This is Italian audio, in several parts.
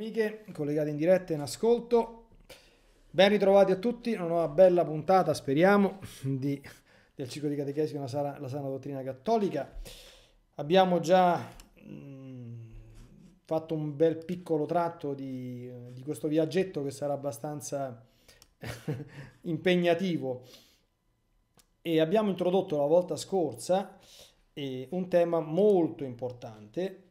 Amiche, collegate in diretta in ascolto, ben ritrovati a tutti, una nuova bella puntata, speriamo, di, del ciclo di catechesi con la sana, dottrina cattolica. Abbiamo già mh, mm, fatto un bel piccolo tratto di, di questo viaggetto che sarà abbastanza impegnativo e abbiamo introdotto la volta scorsa eh, un tema molto importante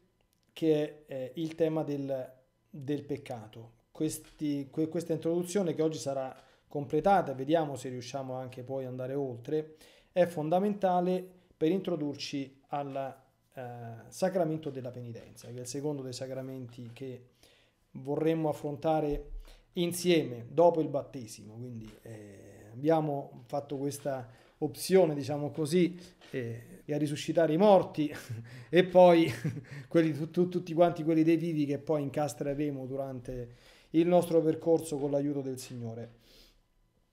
che è eh, il tema del del peccato. Questi, que, questa introduzione che oggi sarà completata, vediamo se riusciamo anche poi ad andare oltre, è fondamentale per introdurci al eh, sacramento della penitenza, che è il secondo dei sacramenti che vorremmo affrontare insieme dopo il battesimo. Quindi eh, abbiamo fatto questa opzione, diciamo così, eh, e a risuscitare i morti e poi quelli, tu, tu, tutti quanti quelli dei vivi che poi incastreremo durante il nostro percorso con l'aiuto del Signore.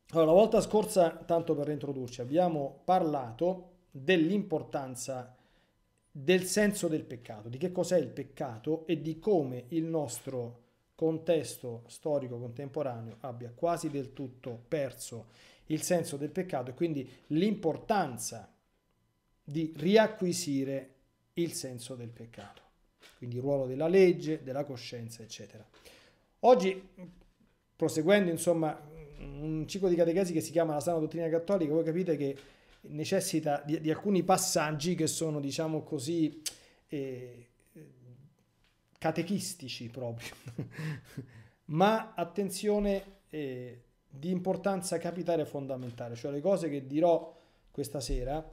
Allora, la volta scorsa, tanto per introdurci, abbiamo parlato dell'importanza del senso del peccato, di che cos'è il peccato e di come il nostro contesto storico contemporaneo abbia quasi del tutto perso il senso del peccato e quindi l'importanza di riacquisire il senso del peccato, quindi il ruolo della legge, della coscienza, eccetera. Oggi, proseguendo insomma un ciclo di catechesi che si chiama la sana dottrina cattolica, voi capite che necessita di, di alcuni passaggi che sono, diciamo così, eh, catechistici proprio. Ma attenzione, eh, di importanza capitale fondamentale, cioè le cose che dirò questa sera,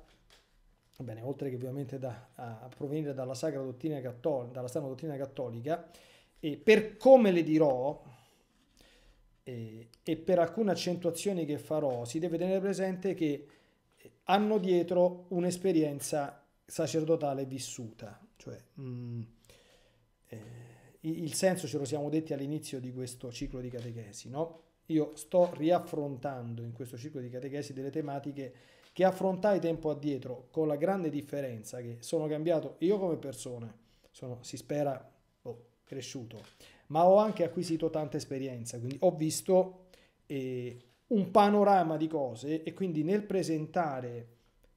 bene, oltre che ovviamente da, a provenire dalla Sacra Dottrina Cattolica, dalla Sana Dottrina Cattolica, e per come le dirò e, e per alcune accentuazioni che farò, si deve tenere presente che hanno dietro un'esperienza sacerdotale vissuta, cioè mh, mm, eh, il senso ce lo siamo detti all'inizio di questo ciclo di catechesi, no? Io sto riaffrontando in questo ciclo di catechesi delle tematiche che affrontai tempo addietro, con la grande differenza che sono cambiato io come persona, sono, si spera, oh, cresciuto, ma ho anche acquisito tanta esperienza, quindi ho visto eh, un panorama di cose e quindi nel presentare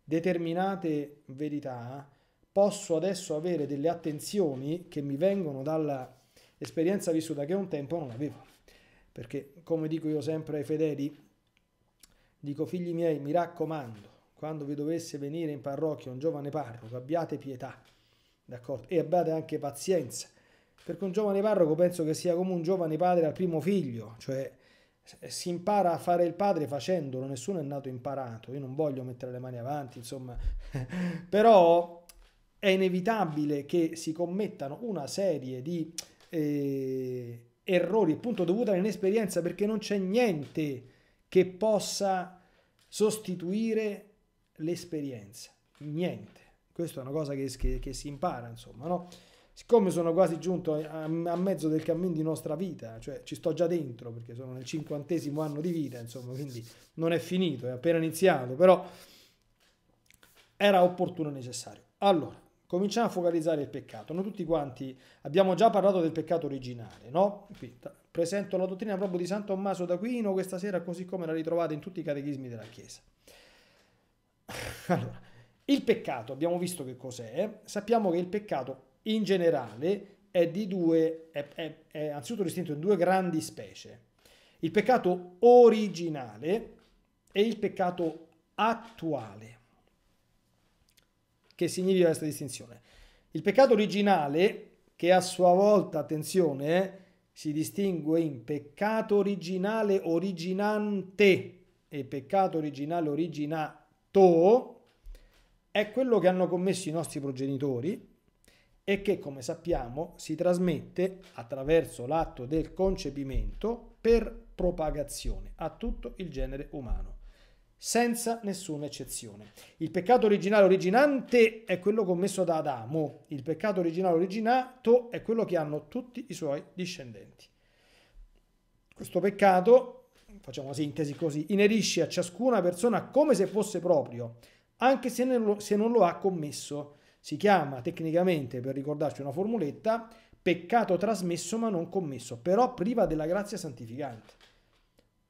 determinate verità posso adesso avere delle attenzioni che mi vengono dalla esperienza vissuta che un tempo non avevo. Perché, come dico io sempre ai fedeli, dico figli miei, mi raccomando, quando vi dovesse venire in parrocchia un giovane parroco, abbiate pietà, d'accordo? E abbiate anche pazienza, perché un giovane parroco penso che sia come un giovane padre al primo figlio, cioè eh, si impara a fare il padre facendolo, nessuno è nato imparato, io non voglio mettere le mani avanti, insomma, però è inevitabile che si commettano una serie di eh, errori, appunto dovuti all'inesperienza, perché non c'è niente che possa sostituire l'esperienza. Niente. Questa è una cosa che, che, che si impara, insomma, no? Siccome sono quasi giunto a, a, mezzo del cammino di nostra vita, cioè ci sto già dentro perché sono nel cinquantesimo anno di vita, insomma, quindi non è finito, è appena iniziato, però era opportuno e necessario. Allora, cominciamo a focalizzare il peccato. Noi tutti quanti abbiamo già parlato del peccato originale, no? Qui presento la dottrina proprio di San Tommaso d'Aquino questa sera, così come la ritrovate in tutti i catechismi della Chiesa. Allora, il peccato, abbiamo visto che cos'è, sappiamo che il peccato in generale è di due, è, è, è anzitutto distinto in due grandi specie. Il peccato originale e il peccato attuale. Che significa questa distinzione? Il peccato originale, che a sua volta, attenzione, eh, si distingue in peccato originale originante e peccato originale originato, è quello che hanno commesso i nostri progenitori e che, come sappiamo, si trasmette attraverso l'atto del concepimento per propagazione a tutto il genere umano senza nessuna eccezione. Il peccato originale originante è quello commesso da Adamo, il peccato originale originato è quello che hanno tutti i suoi discendenti. Questo peccato, facciamo una sintesi così, inerisce a ciascuna persona come se fosse proprio, anche se, nello, se non lo ha commesso. Si chiama tecnicamente, per ricordarci una formuletta, peccato trasmesso ma non commesso, però priva della grazia santificante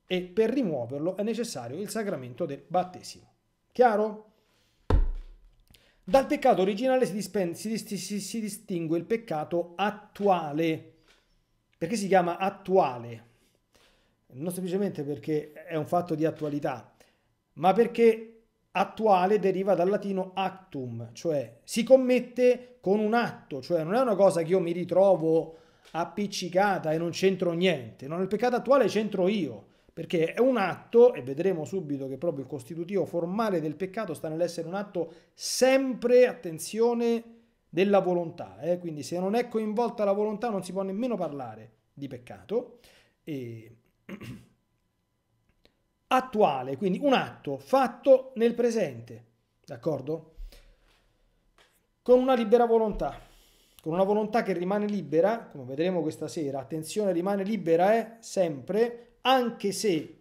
e per rimuoverlo è necessario il sacramento del battesimo. Chiaro? Dal peccato originale si, dispen- si, dist- si distingue il peccato attuale. Perché si chiama attuale? Non semplicemente perché è un fatto di attualità, ma perché attuale deriva dal latino actum, cioè si commette con un atto, cioè non è una cosa che io mi ritrovo appiccicata e non c'entro niente. No, nel peccato attuale c'entro io perché è un atto, e vedremo subito che proprio il costitutivo formale del peccato sta nell'essere un atto sempre, attenzione, della volontà, eh? quindi se non è coinvolta la volontà non si può nemmeno parlare di peccato. E... attuale, quindi un atto fatto nel presente, d'accordo? Con una libera volontà, con una volontà che rimane libera, come vedremo questa sera, attenzione rimane libera è eh? sempre anche se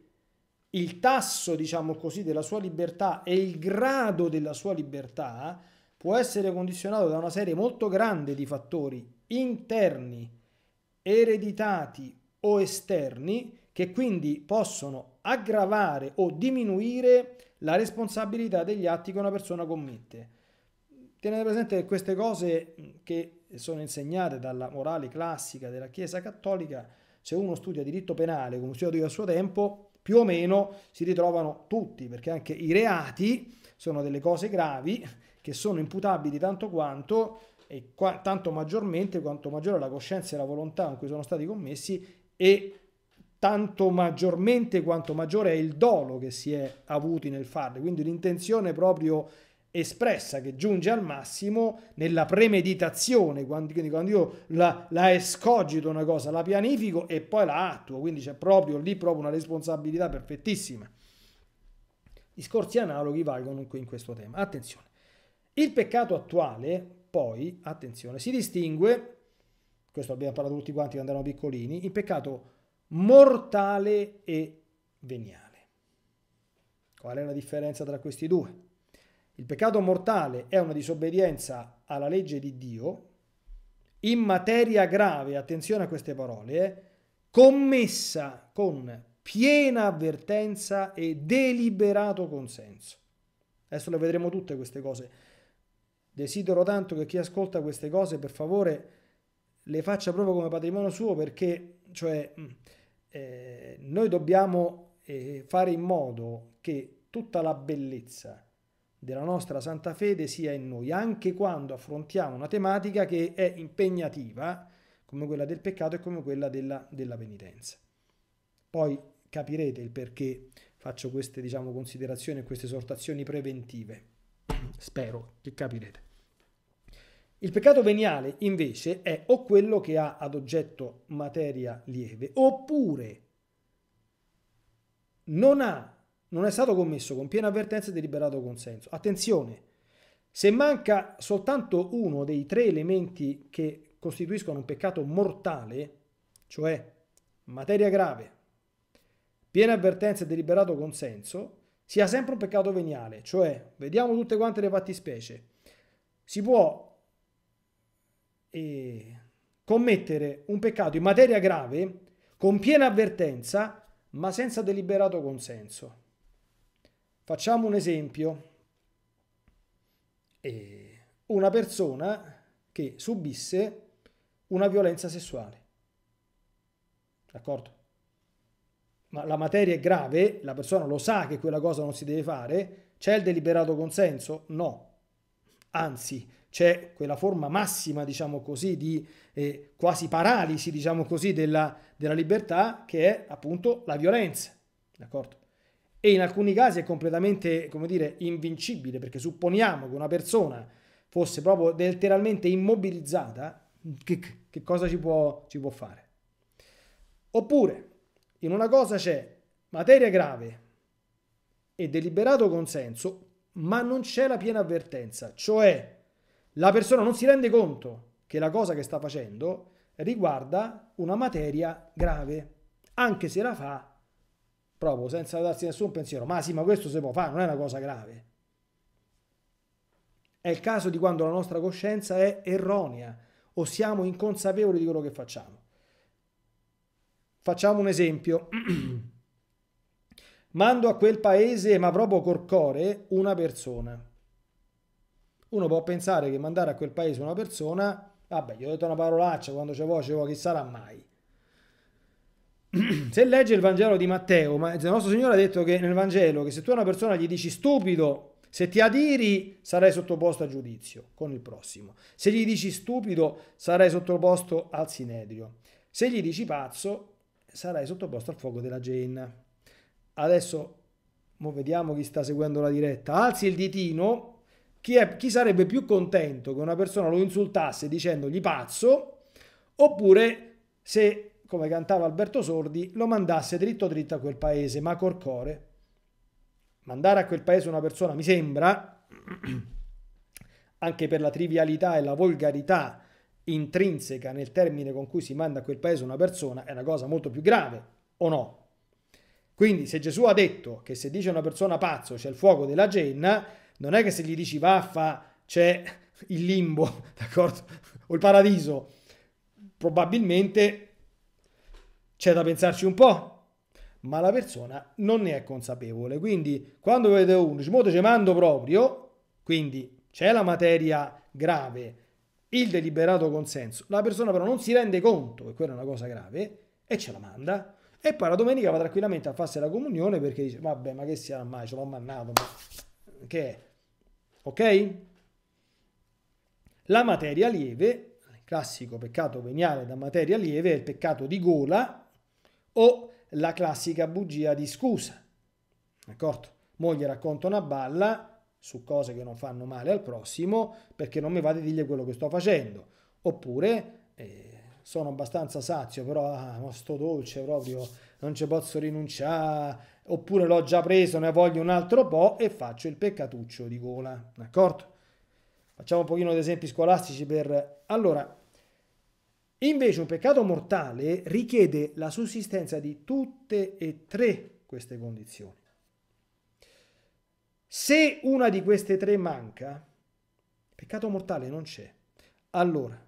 il tasso, diciamo così, della sua libertà e il grado della sua libertà può essere condizionato da una serie molto grande di fattori interni, ereditati o esterni, che quindi possono aggravare o diminuire la responsabilità degli atti che una persona commette. Tenete presente che queste cose che sono insegnate dalla morale classica della Chiesa Cattolica se uno studia diritto penale come studiato io a suo tempo, più o meno si ritrovano tutti, perché anche i reati sono delle cose gravi che sono imputabili tanto quanto e qua, tanto maggiormente quanto maggiore la coscienza e la volontà in cui sono stati commessi e tanto maggiormente quanto maggiore è il dolo che si è avuti nel farli, quindi l'intenzione proprio espressa che giunge al massimo nella premeditazione, quando, quando io la, la, escogito una cosa, la pianifico e poi la attuo, quindi c'è proprio lì proprio una responsabilità perfettissima. Discorsi analoghi valgono in questo tema. Attenzione. Il peccato attuale, poi, attenzione, si distingue, questo abbiamo parlato tutti quanti quando erano piccolini, in peccato mortale e veniale. Qual è la differenza tra questi due? Il peccato mortale è una disobbedienza alla legge di Dio in materia grave, attenzione a queste parole, eh, commessa con piena avvertenza e deliberato consenso. Adesso le vedremo tutte queste cose. Desidero tanto che chi ascolta queste cose, per favore, le faccia proprio come patrimonio suo perché, cioè, mm, eh, noi dobbiamo eh, fare in modo che tutta la bellezza della nostra santa fede sia in noi, anche quando affrontiamo una tematica che è impegnativa, come quella del peccato e come quella della, della penitenza. Poi capirete il perché faccio queste diciamo, considerazioni e queste esortazioni preventive. Spero che capirete. Il peccato veniale invece è o quello che ha ad oggetto materia lieve oppure non ha non è stato commesso con piena avvertenza e deliberato consenso. Attenzione, se manca soltanto uno dei tre elementi che costituiscono un peccato mortale, cioè materia grave, piena avvertenza e deliberato consenso, sia sempre un peccato veniale, cioè vediamo tutte quante le fattispecie. Si può eh, commettere un peccato in materia grave con piena avvertenza ma senza deliberato consenso. Facciamo un esempio. E una persona che subisse una violenza sessuale. D'accordo? Ma la materia è grave, la persona lo sa che quella cosa non si deve fare, c'è il deliberato consenso? No. Anzi, c'è quella forma massima, diciamo così, di eh, quasi paralisi, diciamo così, della, della libertà che è appunto la violenza. D'accordo? e in alcuni casi è completamente, come dire, invincibile, perché supponiamo che una persona fosse proprio letteralmente immobilizzata, che, che cosa ci può, ci può fare? Oppure, in una cosa c'è materia grave e deliberato consenso, ma non c'è la piena avvertenza, cioè la persona non si rende conto che la cosa che sta facendo riguarda una materia grave, anche se la fa proprio senza darsi nessun pensiero, ma sì, ma questo si può fare, non è una cosa grave. È il caso di quando la nostra coscienza è erronea o siamo inconsapevoli di quello che facciamo. Facciamo un esempio. Mando a quel paese, ma proprio col cuore, una persona. Uno può pensare che mandare a quel paese una persona, vabbè, gli ho detto una parolaccia, quando c'è voce, oh, chi sarà mai? se legge il Vangelo di Matteo, ma il nostro Signore ha detto che nel Vangelo che se tu a una persona gli dici stupido, se ti adiri sarai sottoposto a giudizio con il prossimo. Se gli dici stupido sarai sottoposto al sinedrio. Se gli dici pazzo sarai sottoposto al fuoco della genna. Adesso vediamo chi sta seguendo la diretta. Alzi il ditino. Chi, è, chi sarebbe più contento che una persona lo insultasse dicendogli pazzo oppure se come cantava Alberto Sordi, lo mandasse dritto dritto a quel paese, ma col core. Mandare a quel paese una persona, mi sembra, anche per la trivialità e la volgarità intrinseca nel termine con cui si manda a quel paese una persona, è una cosa molto più grave, o no? Quindi se Gesù ha detto che se dice una persona pazzo c'è il fuoco della genna, non è che se gli dici vaffa c'è il limbo, d'accordo? O il paradiso. Probabilmente c'è da pensarci un po', ma la persona non ne è consapevole. Quindi quando vedete uno, dice, te ce mando proprio, quindi c'è la materia grave, il deliberato consenso, la persona però non si rende conto che quella è una cosa grave e ce la manda. E poi la domenica va tranquillamente a farsi la comunione perché dice, vabbè, ma che sia mai, ce l'ho mannato, ma che è? Ok? La materia lieve, il classico peccato veniale da materia lieve, è il peccato di gola, o la classica bugia di scusa. D'accordo? Moglie racconta una balla su cose che non fanno male al prossimo perché non mi va di dirgli quello che sto facendo. Oppure eh, sono abbastanza sazio, però ah, sto dolce proprio, non ci posso rinunciare. Oppure l'ho già preso, ne voglio un altro po' e faccio il peccatuccio di gola. D'accordo? Facciamo un pochino di esempi scolastici per... Allora, Invece un peccato mortale richiede la sussistenza di tutte e tre queste condizioni. Se una di queste tre manca, peccato mortale non c'è. Allora,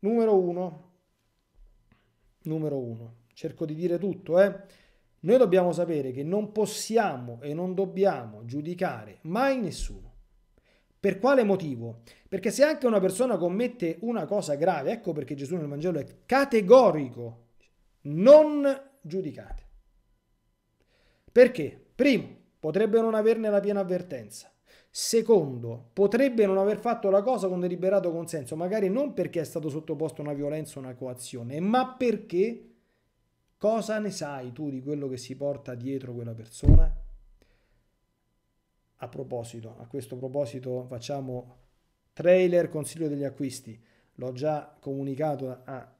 numero uno, numero uno, cerco di dire tutto, eh? Noi dobbiamo sapere che non possiamo e non dobbiamo giudicare mai nessuno. Per quale motivo? Perché se anche una persona commette una cosa grave, ecco perché Gesù nel Vangelo è categorico, non giudicate. Perché? Primo, potrebbe non averne la piena avvertenza. Secondo, potrebbe non aver fatto la cosa con deliberato consenso, magari non perché è stato sottoposto a una violenza o una coazione, ma perché cosa ne sai tu di quello che si porta dietro quella persona? A proposito, a questo proposito facciamo trailer consiglio degli acquisti. L'ho già comunicato a,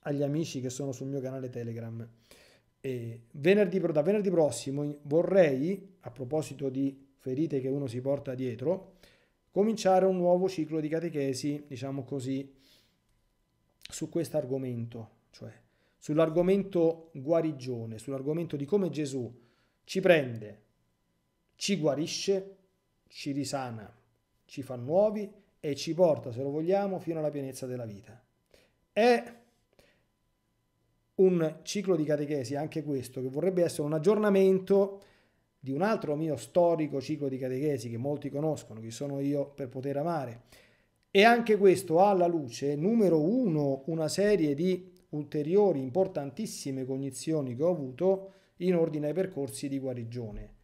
agli amici che sono sul mio canale Telegram. E venerdì, da venerdì prossimo vorrei, a proposito di ferite che uno si porta dietro, cominciare un nuovo ciclo di catechesi, diciamo così, su questo argomento, cioè sull'argomento guarigione, sull'argomento di come Gesù ci prende ci guarisce, ci risana, ci fa nuovi e ci porta, se lo vogliamo, fino alla pienezza della vita. È un ciclo di catechesi, anche questo, che vorrebbe essere un aggiornamento di un altro mio storico ciclo di catechesi che molti conoscono, che sono io per poter amare. E anche questo ha alla luce, numero uno, una serie di ulteriori importantissime cognizioni che ho avuto in ordine ai percorsi di guarigione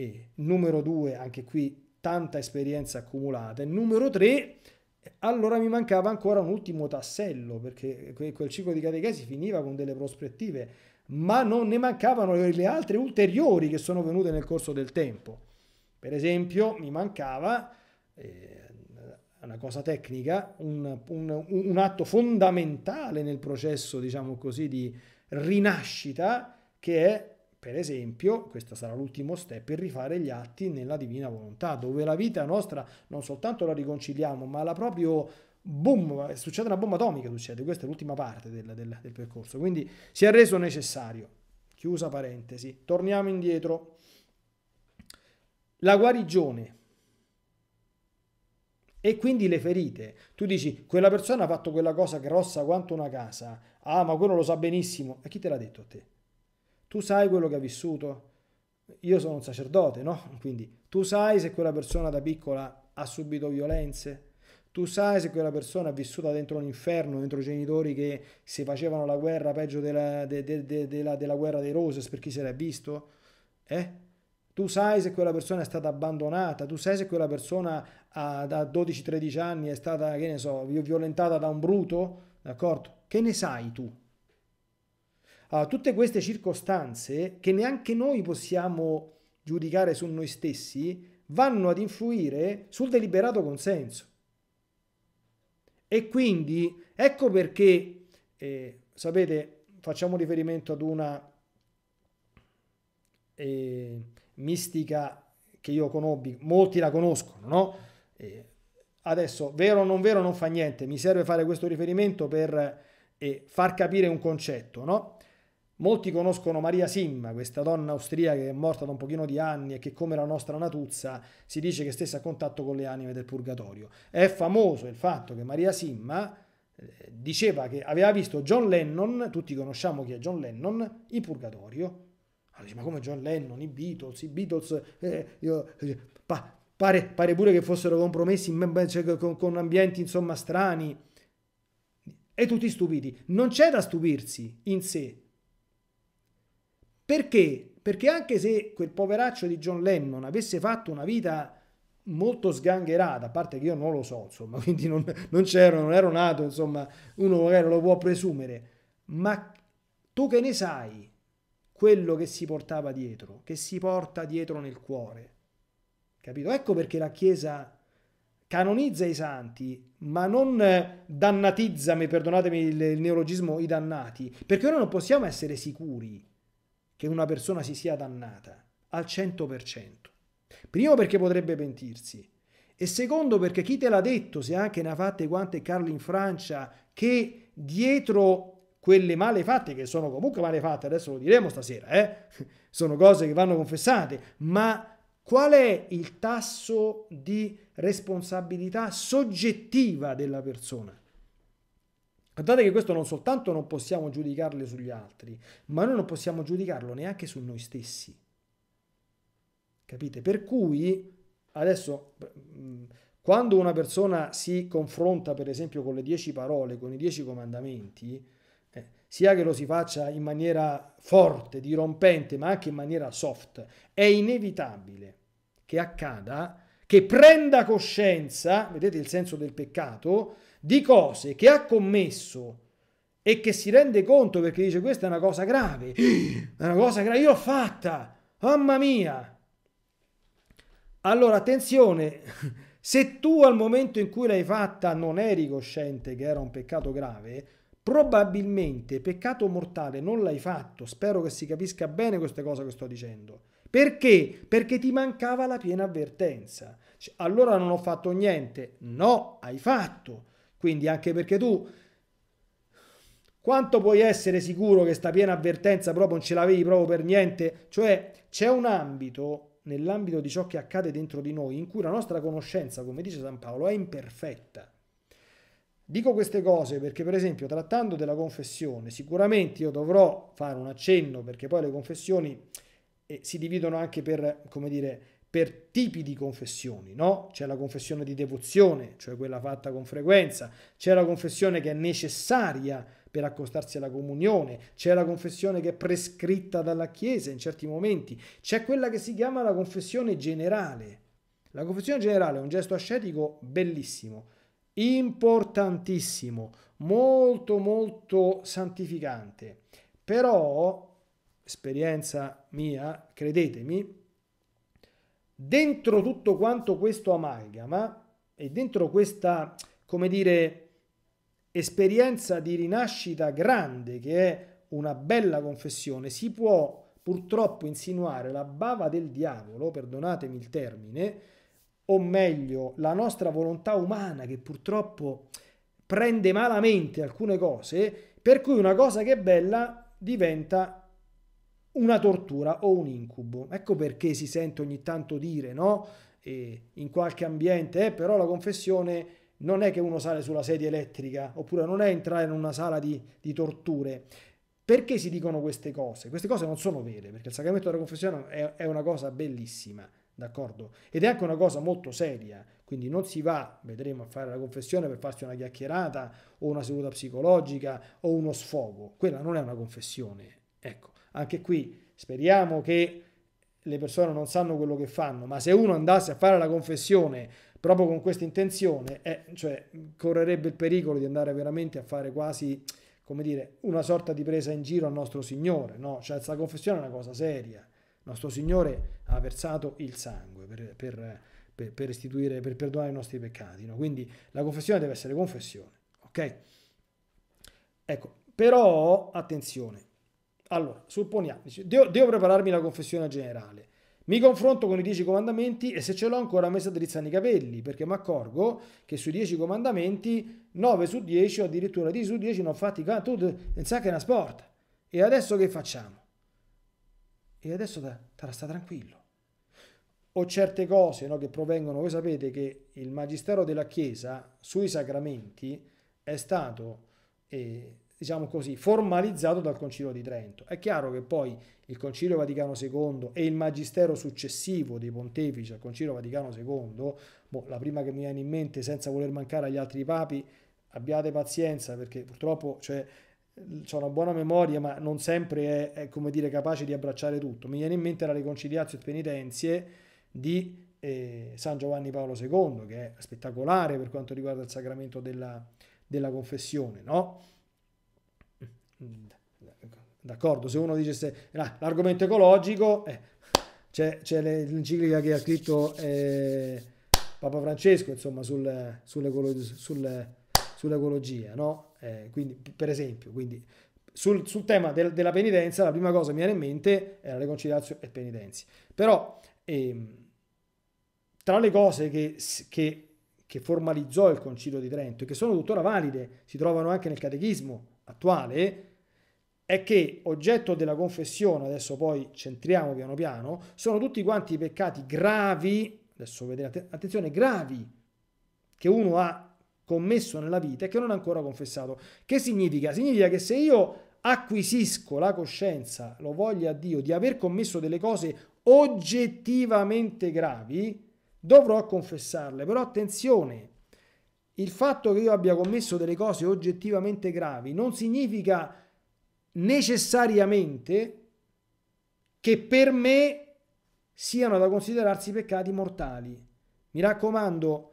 e numero due, anche qui tanta esperienza accumulata. E numero tre, allora mi mancava ancora un ultimo tassello, perché quel ciclo di catechesi finiva con delle prospettive, ma non ne mancavano le altre ulteriori che sono venute nel corso del tempo. Per esempio, mi mancava, eh, una cosa tecnica, un, un, un, atto fondamentale nel processo, diciamo così, di rinascita, che è per esempio, questo sarà l'ultimo step, il rifare gli atti nella divina volontà, dove la vita nostra non soltanto la riconciliamo, ma la proprio boom, succede una bomba atomica, succede, questa è l'ultima parte del, del, del percorso, quindi si è reso necessario. Chiusa parentesi, torniamo indietro. La guarigione e quindi le ferite. Tu dici, quella persona ha fatto quella cosa grossa quanto una casa, ah ma quello lo sa benissimo, e chi te l'ha detto a te? Tu sai quello che ha vissuto? Io sono un sacerdote, no? Quindi tu sai se quella persona da piccola ha subito violenze? Tu sai se quella persona ha vissuto dentro un inferno, dentro genitori che si facevano la guerra peggio della, de, de, de, la, della guerra dei Roses per chi se l'è visto? Eh? Tu sai se quella persona è stata abbandonata, tu sai se quella persona ha, da 12-13 anni è stata, che ne so, violentata da un bruto, d'accordo? Che ne sai tu? Uh, tutte queste circostanze che neanche noi possiamo giudicare su noi stessi vanno ad influire sul deliberato consenso. E quindi ecco perché, eh, sapete, facciamo riferimento ad una eh, mistica che io conobbi, molti la conoscono, no? Eh, adesso, vero o non vero non fa niente, mi serve fare questo riferimento per eh, far capire un concetto, no? Molti conoscono Maria Simma, questa donna austriaca che è morta da un pochino di anni e che come la nostra Natuzza si dice che stesse a contatto con le anime del purgatorio. È famoso il fatto che Maria Simma eh, diceva che aveva visto John Lennon, tutti conosciamo chi è John Lennon, in purgatorio. Allora dice, ma come John Lennon, i Beatles, i Beatles, eh, io, eh, pa, pare, pare, pure che fossero compromessi cioè, con, con ambienti insomma strani. E tutti stupiti. Non c'è da stupirsi in sé, perché? Perché anche se quel poveraccio di John Lennon avesse fatto una vita molto sgangherata, a parte che io non lo so, insomma, quindi non, non c'ero, non ero nato, insomma, uno magari lo può presumere, ma tu che ne sai quello che si portava dietro, che si porta dietro nel cuore, capito? Ecco perché la Chiesa canonizza i santi, ma non dannatizza, mi perdonatemi il neologismo, i dannati, perché noi non possiamo essere sicuri che una persona si sia dannata al 100%. Primo perché potrebbe pentirsi e secondo perché chi te l'ha detto, se anche ne ha fatte quante Carlo in Francia, che dietro quelle male fatte, che sono comunque male fatte, adesso lo diremo stasera, eh? sono cose che vanno confessate, ma qual è il tasso di responsabilità soggettiva della persona? Guardate che questo non soltanto non possiamo giudicarlo sugli altri, ma noi non possiamo giudicarlo neanche su noi stessi. Capite? Per cui adesso mm, quando una persona si confronta per esempio con le dieci parole, con i dieci comandamenti, eh, sia che lo si faccia in maniera forte, dirompente, ma anche in maniera soft, è inevitabile che accada che prenda coscienza, vedete il senso del peccato, di cose che ha commesso e che si rende conto perché dice questa è una cosa grave, è una cosa grave, io l'ho fatta, mamma mia. Allora attenzione, se tu al momento in cui l'hai fatta non eri cosciente che era un peccato grave, probabilmente peccato mortale non l'hai fatto, spero che si capisca bene questa cosa che sto dicendo. Perché? Perché ti mancava la piena avvertenza. Cioè, allora non ho fatto niente. No, hai fatto. Quindi anche perché tu quanto puoi essere sicuro che sta piena avvertenza proprio non ce l'avevi proprio per niente? Cioè c'è un ambito, nell'ambito di ciò che accade dentro di noi, in cui la nostra conoscenza, come dice San Paolo, è imperfetta. Dico queste cose perché per esempio trattando della confessione, sicuramente io dovrò fare un accenno perché poi le confessioni eh, si dividono anche per, come dire, per tipi di confessioni, no? C'è la confessione di devozione, cioè quella fatta con frequenza, c'è la confessione che è necessaria per accostarsi alla comunione, c'è la confessione che è prescritta dalla Chiesa in certi momenti, c'è quella che si chiama la confessione generale. La confessione generale è un gesto ascetico bellissimo, importantissimo, molto molto santificante, però, esperienza mia, credetemi, dentro tutto quanto questo amalgama e dentro questa, come dire, esperienza di rinascita grande che è una bella confessione, si può purtroppo insinuare la bava del diavolo, perdonatemi il termine, o meglio la nostra volontà umana che purtroppo prende malamente alcune cose, per cui una cosa che è bella diventa una tortura o un incubo. Ecco perché si sente ogni tanto dire, no? E in qualche ambiente, eh, però la confessione non è che uno sale sulla sedia elettrica, oppure non è entrare in una sala di, di torture. Perché si dicono queste cose? Queste cose non sono vere, perché il sacramento della confessione è, è una cosa bellissima, d'accordo? Ed è anche una cosa molto seria, quindi non si va, vedremo, a fare la confessione per farsi una chiacchierata o una seduta psicologica o uno sfogo, quella non è una confessione, ecco. Anche qui speriamo che le persone non sanno quello che fanno, ma se uno andasse a fare la confessione proprio con questa intenzione, eh, cioè, correrebbe il pericolo di andare veramente a fare quasi, come dire, una sorta di presa in giro al nostro Signore, no? Cioè, la confessione è una cosa seria. Il nostro Signore ha versato il sangue per, per, per, per istituire, per perdonare i nostri peccati, no? Quindi la confessione deve essere confessione, ok? Ecco, però, attenzione, allora, supponiamo, devo, devo prepararmi la confessione generale. Mi confronto con i dieci comandamenti e se ce l'ho ancora messa dritta nei capelli, perché mi accorgo che sui dieci comandamenti 9 su 10 o addirittura 10 su 10 non fatti tutto, pensa che è una sport. E adesso che facciamo? E adesso tra sta tranquillo. O certe cose no, che provengono, voi sapete che il magistero della Chiesa sui sacramenti è stato... Eh, diciamo così, formalizzato dal Concilio di Trento. È chiaro che poi il Concilio Vaticano II e il magistero successivo dei pontefici al Concilio Vaticano II, boh, la prima che mi viene in mente senza voler mancare agli altri papi, abbiate pazienza perché purtroppo cioè, una buona memoria ma non sempre è, è dire, capace di abbracciare tutto. Mi viene in mente la e Penitenzie di eh, San Giovanni Paolo II, che è spettacolare per quanto riguarda il sacramento della, della confessione, no? Mm, d'accordo, se uno dicesse nah, l'argomento ecologico, eh, c'è, c'è l'enciclica che ha scritto eh, Papa Francesco, insomma, sul, sull'ecologia, sul, sull'ecologia no? eh, quindi, per esempio, quindi, sul, sul tema del, della penitenza, la prima cosa che mi viene in mente è la riconciliazione e penitenzi. Però, ehm, tra le cose che, che, che formalizzò il Concilio di Trento e che sono tuttora valide, si trovano anche nel Catechismo attuale, è che oggetto della confessione, adesso poi centriamo piano piano, sono tutti quanti i peccati gravi, adesso vedete, attenzione, gravi, che uno ha commesso nella vita e che non ha ancora confessato. Che significa? Significa che se io acquisisco la coscienza, lo voglia Dio, di aver commesso delle cose oggettivamente gravi, dovrò confessarle. Però attenzione, il fatto che io abbia commesso delle cose oggettivamente gravi non significa necessariamente che per me siano da considerarsi peccati mortali. Mi raccomando,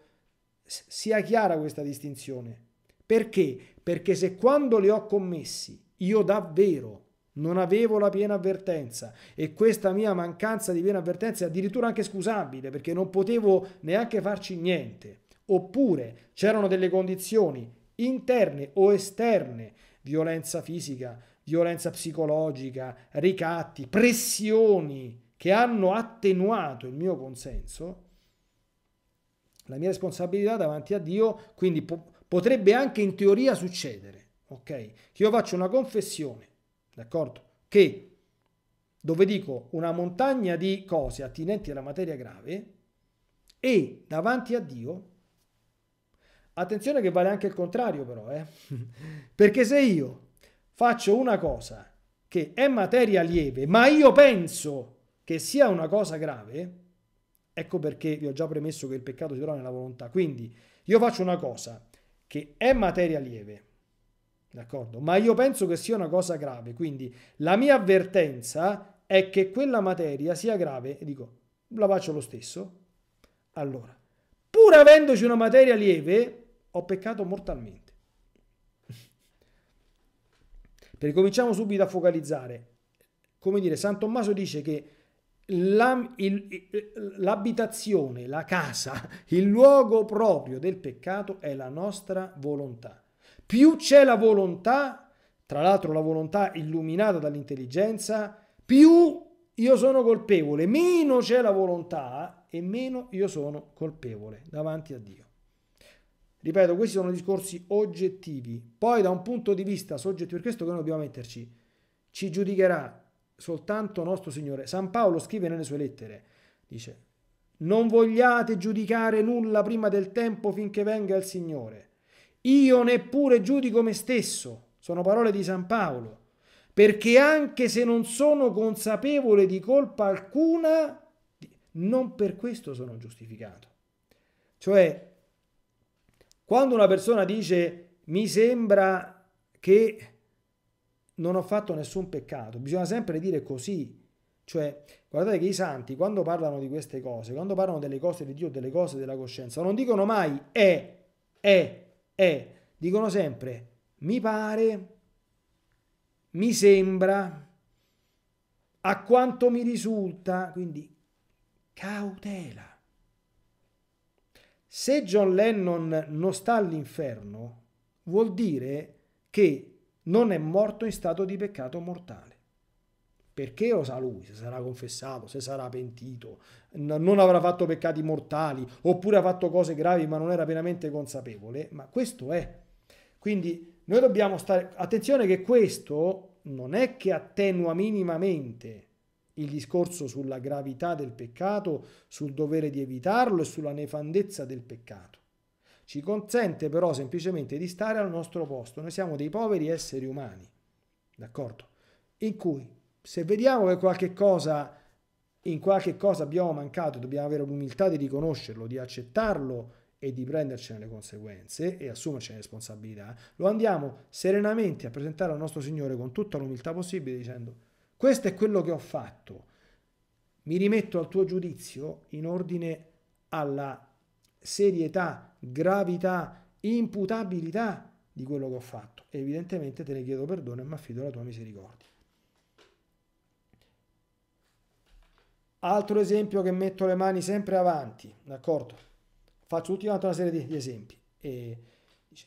sia chiara questa distinzione. Perché? Perché se quando li ho commessi io davvero non avevo la piena avvertenza e questa mia mancanza di piena avvertenza è addirittura anche scusabile perché non potevo neanche farci niente, oppure c'erano delle condizioni interne o esterne, violenza fisica, violenza psicologica, ricatti, pressioni che hanno attenuato il mio consenso, la mia responsabilità davanti a Dio, quindi po potrebbe anche in teoria succedere, ok? Che io faccio una confessione, d'accordo? Che dove dico una montagna di cose attinenti alla materia grave e davanti a Dio, attenzione che vale anche il contrario però, eh? Perché se io faccio una cosa che è materia lieve, ma io penso che sia una cosa grave, ecco perché vi ho già premesso che il peccato si trova nella volontà. Quindi io faccio una cosa che è materia lieve, d'accordo? Ma io penso che sia una cosa grave, quindi la mia avvertenza è che quella materia sia grave e dico la faccio lo stesso. Allora, pur avendoci una materia lieve, ho peccato mortalmente. Perché cominciamo subito a focalizzare. Come dire, San Tommaso dice che l'abitazione, la casa, il luogo proprio del peccato è la nostra volontà. Più c'è la volontà, tra l'altro la volontà illuminata dall'intelligenza, più io sono colpevole, meno c'è la volontà e meno io sono colpevole davanti a Dio. Ripeto, questi sono discorsi oggettivi. Poi da un punto di vista soggettivo, per questo che noi dobbiamo metterci, ci giudicherà soltanto nostro Signore. San Paolo scrive nelle sue lettere, dice, non vogliate giudicare nulla prima del tempo finché venga il Signore. Io neppure giudico me stesso, sono parole di San Paolo, perché anche se non sono consapevole di colpa alcuna, non per questo sono giustificato. Cioè, quando una persona dice mi sembra che non ho fatto nessun peccato, bisogna sempre dire così. Cioè, guardate che i santi quando parlano di queste cose, quando parlano delle cose di Dio, delle cose della coscienza, non dicono mai è, è, è, dicono sempre mi pare, mi sembra, a quanto mi risulta, quindi cautela se John Lennon non sta all'inferno, vuol dire che non è morto in stato di peccato mortale. Perché lo sa lui, se sarà confessato, se sarà pentito, non avrà fatto peccati mortali, oppure ha fatto cose gravi ma non era pienamente consapevole, ma questo è. Quindi noi dobbiamo stare... Attenzione che questo non è che attenua minimamente il discorso sulla gravità del peccato, sul dovere di evitarlo e sulla nefandezza del peccato. Ci consente però semplicemente di stare al nostro posto. Noi siamo dei poveri esseri umani, d'accordo? In cui se vediamo che qualche cosa, in qualche cosa abbiamo mancato, dobbiamo avere l'umiltà di riconoscerlo, di accettarlo e di prendercene le conseguenze e assumercene responsabilità, lo andiamo serenamente a presentare al nostro Signore con tutta l'umiltà possibile dicendo questo è quello che ho fatto. Mi rimetto al tuo giudizio in ordine alla serietà, gravità, imputabilità di quello che ho fatto. E evidentemente te ne chiedo perdono e mi affido alla tua misericordia. Altro esempio che metto le mani sempre avanti, d'accordo? Faccio tutti una serie di, esempi. E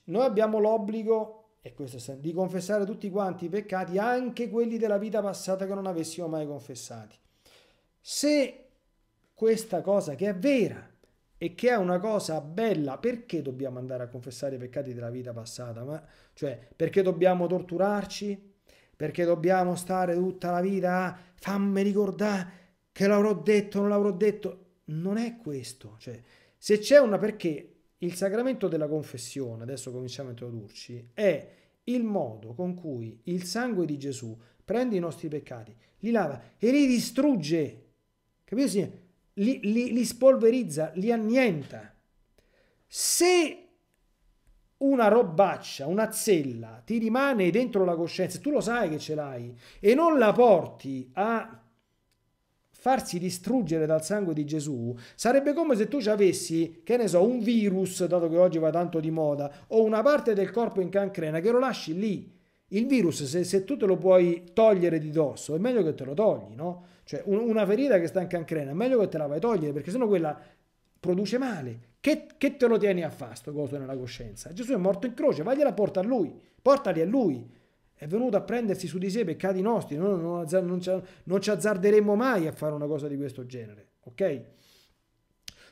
noi abbiamo l'obbligo e questo è di confessare tutti quanti i peccati, anche quelli della vita passata che non avessimo mai confessati. Se questa cosa che è vera e che è una cosa bella, perché dobbiamo andare a confessare i peccati della vita passata? Ma, cioè, perché dobbiamo torturarci? Perché dobbiamo stare tutta la vita a fammi ricordare che l'avrò detto, non l'avrò detto? Non è questo. Cioè, se c'è una perché il sacramento della confessione, adesso cominciamo a introdurci, è il modo con cui il sangue di Gesù prende i nostri peccati, li lava e li distrugge. Capito? Signore? Li, li, li spolverizza, li annienta. Se una robaccia, una zella ti rimane dentro la coscienza, tu lo sai che ce l'hai e non la porti a farsi distruggere dal sangue di Gesù sarebbe come se tu ci avessi, che ne so, un virus, dato che oggi va tanto di moda, o una parte del corpo in cancrena che lo lasci lì. Il virus, se, se tu te lo puoi togliere di dosso, è meglio che te lo togli, no? Cioè, un, una ferita che sta in cancrena, è meglio che te la vai a togliere, perché sennò quella produce male. Che, che te lo tieni a fa, sto coso nella coscienza? Gesù è morto in croce, vagliela porta a lui, portali a lui, è venuto a prendersi su di sé peccati nostri, noi non, non, non, ci, non ci azzarderemmo mai a fare una cosa di questo genere, ok?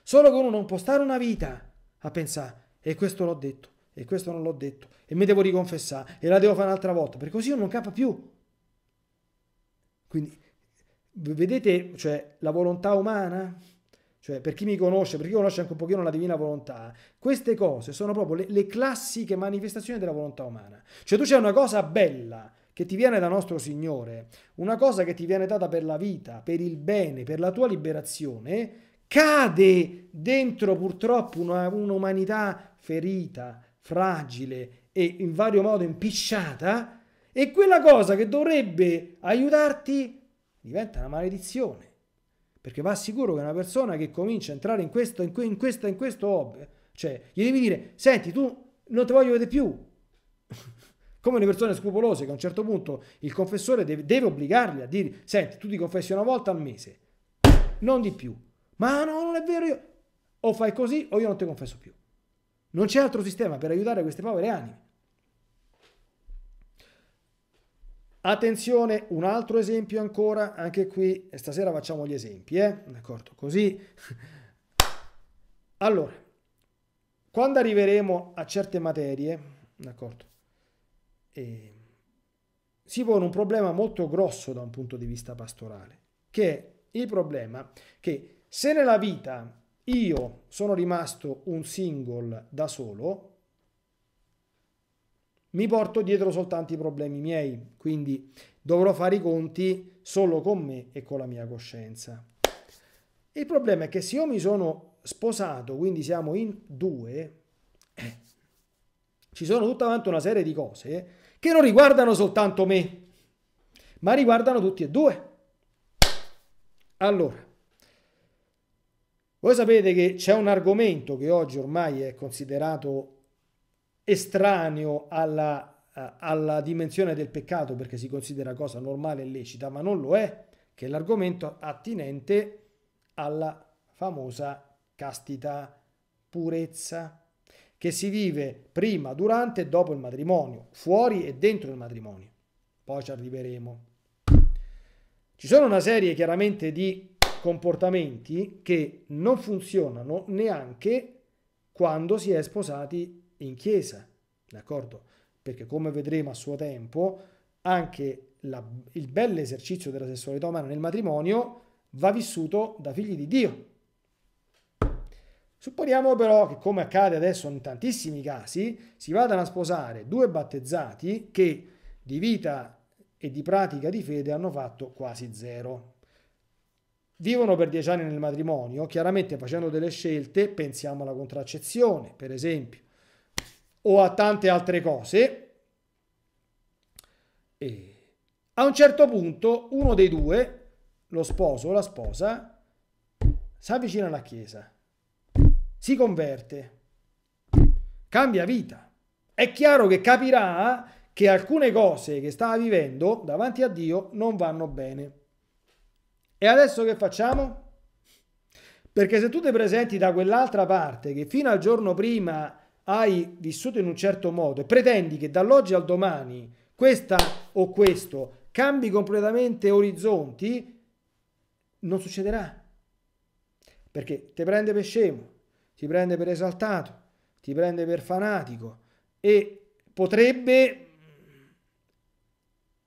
Solo che uno non può stare una vita a pensare, e questo l'ho detto, e questo non l'ho detto, e mi devo riconfessare, e la devo fare un'altra volta, perché così io non capo più. Quindi, vedete, cioè, la volontà umana cioè per chi mi conosce, per chi conosce anche un pochino la divina volontà, queste cose sono proprio le, le classiche manifestazioni della volontà umana. Cioè tu c'è una cosa bella che ti viene da nostro Signore, una cosa che ti viene data per la vita, per il bene, per la tua liberazione, cade dentro purtroppo una, un'umanità ferita, fragile e in vario modo impisciata, e quella cosa che dovrebbe aiutarti diventa una maledizione. Perché va sicuro che una persona che comincia a entrare in questo, in, que, in questa, in questo hobby, cioè gli devi dire, senti, tu non ti voglio vedere più. Come le persone scrupolose che a un certo punto il confessore deve, deve obbligarli a dire, senti, tu ti confessi una volta al mese, non di più. Ma no, non è vero, io o fai così o io non ti confesso più. Non c'è altro sistema per aiutare queste povere anime. Attenzione, un altro esempio ancora, anche qui stasera facciamo gli esempi, eh? d'accordo? Così. Allora, quando arriveremo a certe materie, d'accordo? Eh, si pone un problema molto grosso da un punto di vista pastorale, che è il problema che se nella vita io sono rimasto un single da solo, mi porto dietro soltanto i problemi miei, quindi dovrò fare i conti solo con me e con la mia coscienza. Il problema è che se io mi sono sposato, quindi siamo in due, eh, ci sono tutta una serie di cose che non riguardano soltanto me, ma riguardano tutti e due. Allora, voi sapete che c'è un argomento che oggi ormai è considerato estraneo alla, eh, alla dimensione del peccato perché si considera cosa normale e lecita, ma non lo è, che è l'argomento attinente alla famosa castità, purezza, che si vive prima, durante e dopo il matrimonio, fuori e dentro il matrimonio. Poi ci arriveremo. Ci sono una serie chiaramente di comportamenti che non funzionano neanche quando si è sposati in chiesa, d'accordo? Perché come vedremo a suo tempo, anche la, il bel esercizio della sessualità umana nel matrimonio va vissuto da figli di Dio. Supponiamo però che, come accade adesso in tantissimi casi, si vadano a sposare due battezzati che di vita e di pratica di fede hanno fatto quasi zero. Vivono per dieci anni nel matrimonio, chiaramente facendo delle scelte, pensiamo alla contraccezione, per esempio, o a tante altre cose. E a un certo punto uno dei due, lo sposo o la sposa, si avvicina alla Chiesa, si converte, cambia vita. È chiaro che capirà che alcune cose che stava vivendo davanti a Dio non vanno bene. E adesso che facciamo? Perché se tu ti presenti da quell'altra parte che fino al giorno prima hai vissuto in un certo modo e pretendi che dall'oggi al domani questa o questo cambi completamente orizzonti, non succederà. Perché ti prende per scemo, ti prende per esaltato, ti prende per fanatico e potrebbe,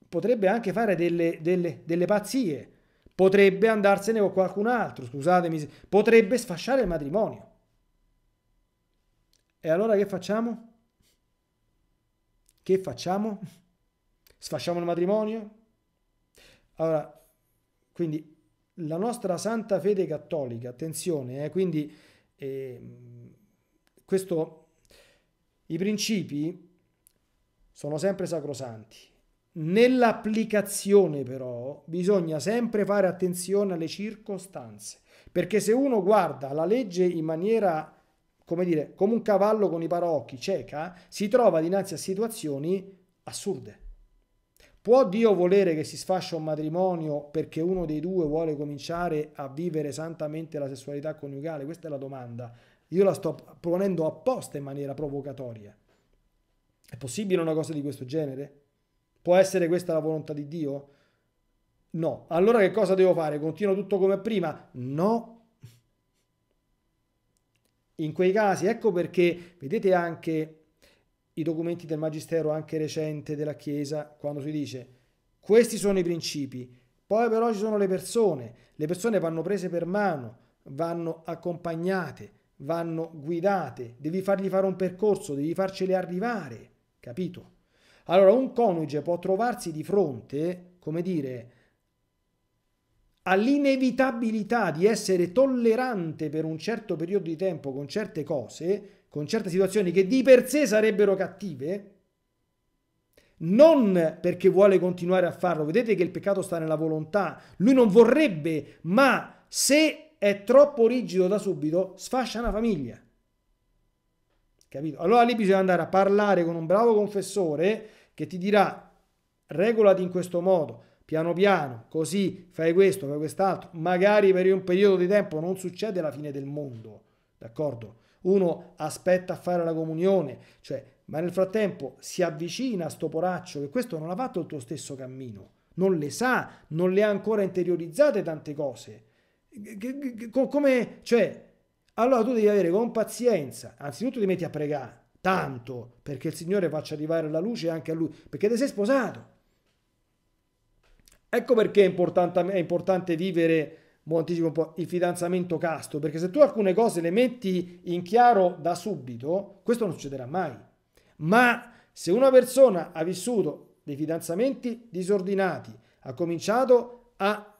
potrebbe anche fare delle, delle, delle pazzie, potrebbe andarsene con qualcun altro, scusatemi, potrebbe sfasciare il matrimonio. E allora che facciamo? Che facciamo? Sfasciamo il matrimonio? Allora, quindi la nostra santa fede cattolica, attenzione, eh, quindi eh, questo, i principi sono sempre sacrosanti. Nell'applicazione però bisogna sempre fare attenzione alle circostanze, perché se uno guarda la legge in maniera come dire, come un cavallo con i paraocchi cieca, si trova dinanzi a situazioni assurde. Può Dio volere che si sfascia un matrimonio perché uno dei due vuole cominciare a vivere santamente la sessualità coniugale? Questa è la domanda. Io la sto ponendo apposta in maniera provocatoria. È possibile una cosa di questo genere? Può essere questa la volontà di Dio? No. Allora che cosa devo fare? Continuo tutto come prima? No, in quei casi. Ecco perché vedete anche i documenti del Magistero, anche recente della Chiesa, quando si dice questi sono i principi, poi però ci sono le persone, le persone vanno prese per mano, vanno accompagnate, vanno guidate, devi fargli fare un percorso, devi farcele arrivare, capito? Allora un coniuge può trovarsi di fronte, come dire, all'inevitabilità di essere tollerante per un certo periodo di tempo con certe cose, con certe situazioni che di per sé sarebbero cattive, non perché vuole continuare a farlo, vedete che il peccato sta nella volontà, lui non vorrebbe, ma se è troppo rigido da subito, sfascia una famiglia. Capito? Allora lì bisogna andare a parlare con un bravo confessore che ti dirà regolati in questo modo, piano piano, così fai questo, fai quest'altro, magari per un periodo di tempo non succede la fine del mondo, d'accordo? Uno aspetta a fare la comunione, cioè, ma nel frattempo si avvicina a sto poraccio che questo non ha fatto il tuo stesso cammino, non le sa, non le ha ancora interiorizzate tante cose. Come, cioè, allora tu devi avere con pazienza, anzitutto ti metti a pregare, tanto, perché il Signore faccia arrivare la luce anche a lui, perché ti sei sposato, Ecco perché è importante, è importante vivere, buon anticipo, il fidanzamento casto, perché se tu alcune cose le metti in chiaro da subito, questo non succederà mai. Ma se una persona ha vissuto dei fidanzamenti disordinati, ha cominciato a,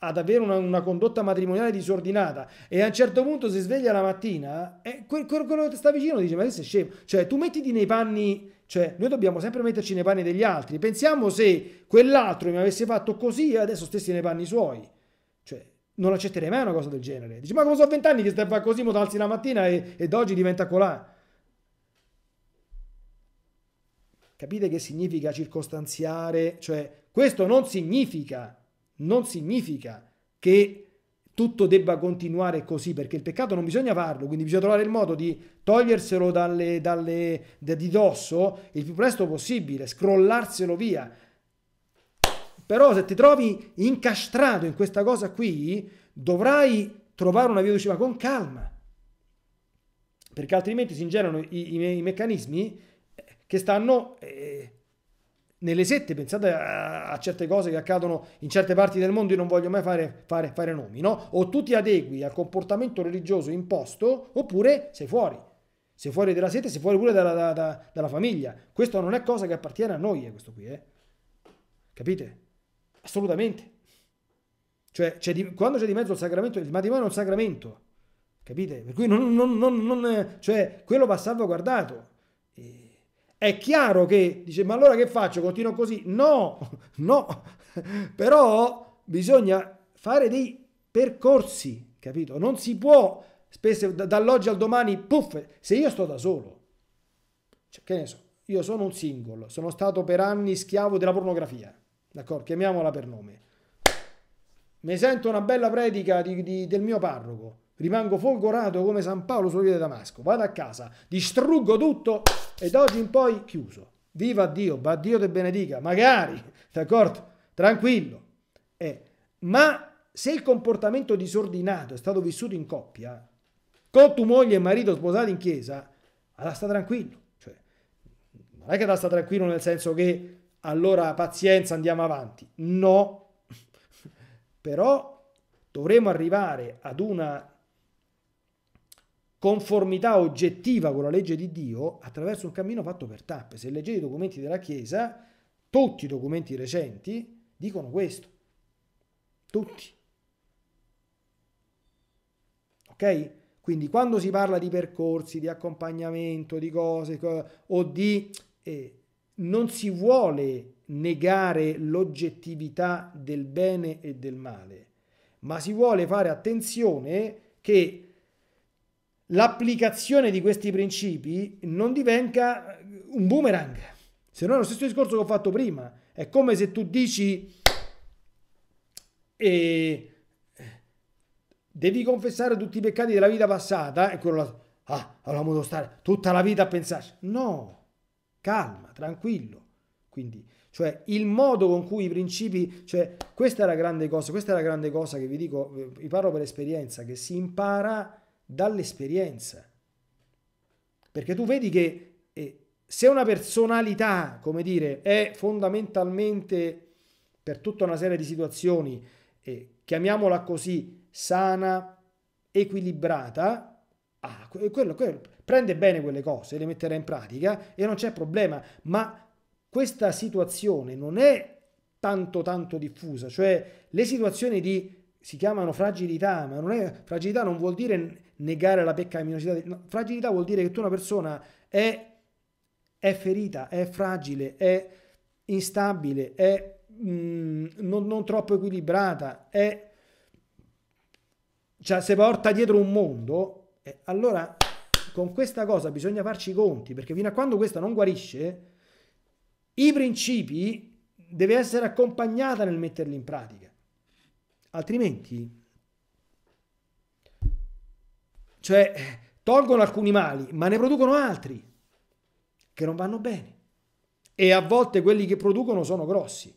ad avere una, una, condotta matrimoniale disordinata e a un certo punto si sveglia la mattina eh, quello che sta vicino dice ma sei scemo, cioè tu mettiti nei panni cioè, noi dobbiamo sempre metterci nei panni degli altri. Pensiamo se quell'altro mi avesse fatto così e adesso stessi nei panni suoi. Cioè, non accetterei mai una cosa del genere. Dici, ma come sono vent'anni che stai a fare così, mo alzi la mattina e, ed oggi diventa colà. Capite che significa circostanziare? Cioè, questo non significa, non significa che tutto debba continuare così, perché il peccato non bisogna farlo, quindi bisogna trovare il modo di toglierselo dalle, dalle, da, di dosso il più presto possibile, scrollarselo via. Però se ti trovi incastrato in questa cosa qui, dovrai trovare una via d'uscita con calma, perché altrimenti si ingerano i, i, i meccanismi che stanno eh, nelle sette, pensate a, a, certe cose che accadono in certe parti del mondo, io non voglio mai fare, fare, fare nomi, no? O tu ti adegui al comportamento religioso imposto, oppure sei fuori. Sei fuori dalla sette, sei fuori pure dalla, da, da, dalla famiglia. Questo non è cosa che appartiene a noi, è eh, questo qui, eh? Capite? Assolutamente. Cioè, c'è di, quando c'è di mezzo il sacramento, il matrimonio è un sacramento, capite? Per cui non, non, non, non cioè, quello va salvaguardato. È chiaro che dice, ma allora che faccio? Continuo così? No, no, però bisogna fare dei percorsi, capito? Non si può spesso dall'oggi al domani, puff, se io sto da solo, cioè, che ne so, io sono un single, sono stato per anni schiavo della pornografia, d'accordo? Chiamiamola per nome. Mi sento una bella predica di, di, del mio parroco rimango folgorato come San Paolo sulla via di Damasco, vado a casa, distruggo tutto e da oggi in poi chiuso. Viva Dio, va Dio te benedica, magari, d'accordo? Tranquillo. Eh, ma se il comportamento disordinato è stato vissuto in coppia, con tua moglie e marito sposati in chiesa, allora sta tranquillo. Cioè, non è che allora sta tranquillo nel senso che allora pazienza, andiamo avanti. No, però dovremo arrivare ad una conformità oggettiva con la legge di Dio attraverso un cammino fatto per tappe. Se leggete i documenti della Chiesa, tutti i documenti recenti dicono questo. Tutti. Ok? Quindi quando si parla di percorsi, di accompagnamento, di cose o di... Eh, non si vuole negare l'oggettività del bene e del male, ma si vuole fare attenzione che l'applicazione di questi principi non diventa un boomerang. Se no è lo stesso discorso che ho fatto prima. È come se tu dici e devi confessare tutti i peccati della vita passata e quello là, ah, allora devo stare tutta la vita a pensarci. No, calma, tranquillo. Quindi, cioè il modo con cui i principi, cioè questa è la grande cosa, questa è la grande cosa che vi dico, eh, vi parlo per esperienza, che si impara dall'esperienza. Perché tu vedi che eh, se una personalità, come dire, è fondamentalmente per tutta una serie di situazioni, eh, chiamiamola così, sana, equilibrata, ah, quello, quello, prende bene quelle cose, le metterà in pratica e non c'è problema, ma questa situazione non è tanto tanto diffusa, cioè le situazioni di si chiamano fragilità, ma non è fragilità non vuol dire negare la peccaminosità. No, fragilità vuol dire che tu una persona è, è ferita, è fragile, è instabile, è mh, mm, non, non, troppo equilibrata, è... Cioè, se porta dietro un mondo, eh, allora con questa cosa bisogna farci i conti, perché fino a quando questa non guarisce, i principi deve essere accompagnata nel metterli in pratica. Altrimenti Cioè, tolgono alcuni mali, ma ne producono altri che non vanno bene. E a volte quelli che producono sono grossi.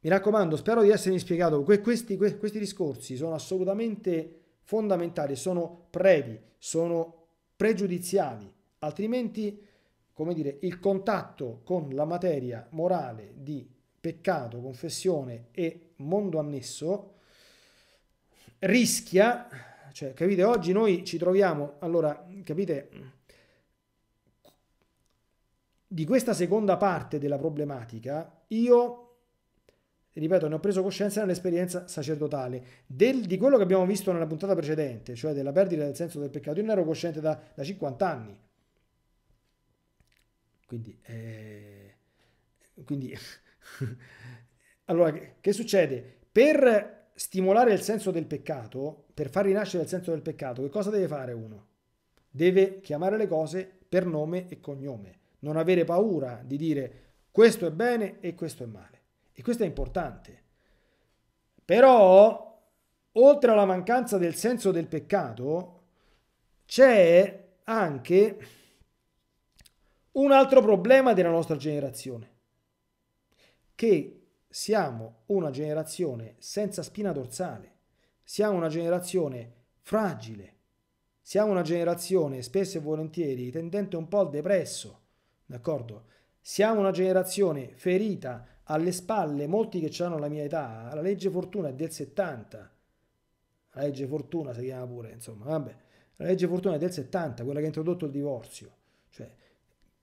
Mi raccomando, spero di essermi spiegato. Que questi, que questi discorsi sono assolutamente fondamentali, sono previ, sono pregiudiziali, altrimenti, come dire, il contatto con la materia morale di peccato, confessione e mondo annesso rischia cioè, capite? Oggi noi ci troviamo, allora, capite? Di questa seconda parte della problematica, io ripeto, ne ho preso coscienza nell'esperienza sacerdotale, del, di quello che abbiamo visto nella puntata precedente, cioè della perdita del senso del peccato. Io ne ero cosciente da, da 50 anni. Quindi, eh, quindi allora, che, che succede? Per stimolare il senso del peccato, per far rinascere il senso del peccato, che cosa deve fare uno? Deve chiamare le cose per nome e cognome, non avere paura di dire questo è bene e questo è male. E questo è importante. Però, oltre alla mancanza del senso del peccato, c'è anche un altro problema della nostra generazione, che siamo una generazione senza spina dorsale, siamo una generazione fragile, siamo una generazione spesso e volentieri tendente un po' al depresso, d'accordo? Siamo una generazione ferita alle spalle, molti che hanno la mia età, la legge Fortuna è del 70, la legge Fortuna si chiama pure, insomma, vabbè, la legge Fortuna è del 70, quella che ha introdotto il divorzio, cioè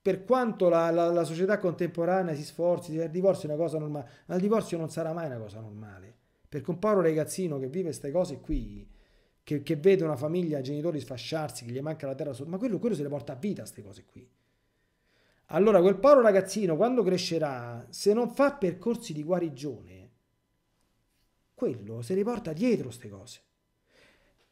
per quanto la, la, la società contemporanea si sforzi, il divorzio è una cosa normale, ma il divorzio non sarà mai una cosa normale. Perché un povero ragazzino che vive queste cose qui, che, che, vede una famiglia, genitori sfasciarsi, che gli manca la terra sotto, ma quello, quello se le porta a vita queste cose qui. Allora quel povero ragazzino quando crescerà, se non fa percorsi di guarigione, quello se le porta dietro queste cose.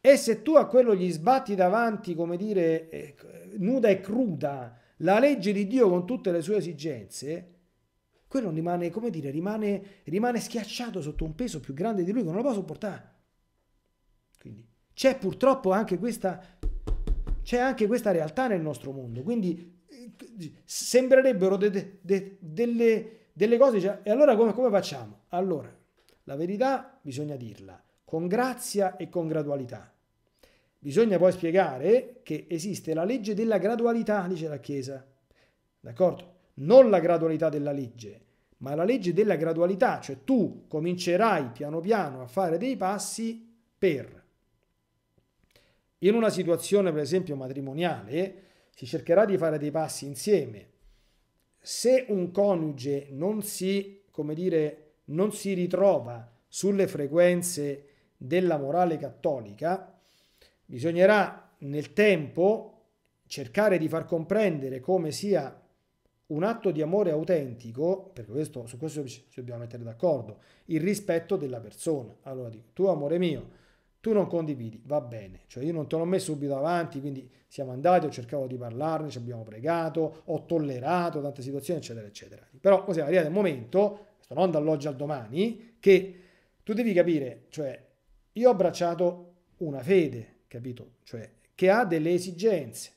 E se tu a quello gli sbatti davanti, come dire, eh, nuda e cruda, la legge di Dio con tutte le sue esigenze, quello rimane, come dire, rimane, rimane schiacciato sotto un peso più grande di lui che non lo può sopportare. Quindi c'è purtroppo anche questa, c'è anche questa realtà nel nostro mondo. Quindi sembrerebbero de, de, de, delle, delle, cose. Cioè, e allora come, come facciamo? Allora, la verità bisogna dirla con grazia e con gradualità Bisogna poi spiegare che esiste la legge della gradualità, dice la Chiesa. D'accordo? Non la gradualità della legge, ma la legge della gradualità, cioè tu comincerai piano piano a fare dei passi per. In una situazione, per esempio, matrimoniale, si cercherà di fare dei passi insieme. Se un coniuge non si, come dire, non si ritrova sulle frequenze della morale cattolica, Bisognerà nel tempo cercare di far comprendere come sia un atto di amore autentico, perché questo, su questo ci dobbiamo mettere d'accordo, il rispetto della persona. Allora dico, tu amore mio, tu non condividi, va bene, cioè io non te l'ho messo subito avanti, quindi siamo andati, ho cercato di parlarne, ci abbiamo pregato, ho tollerato tante situazioni, eccetera, eccetera. Però così arrivato il momento, questo non dall'oggi al domani, che tu devi capire, cioè io ho abbracciato una fede, capito? Cioè, che ha delle esigenze.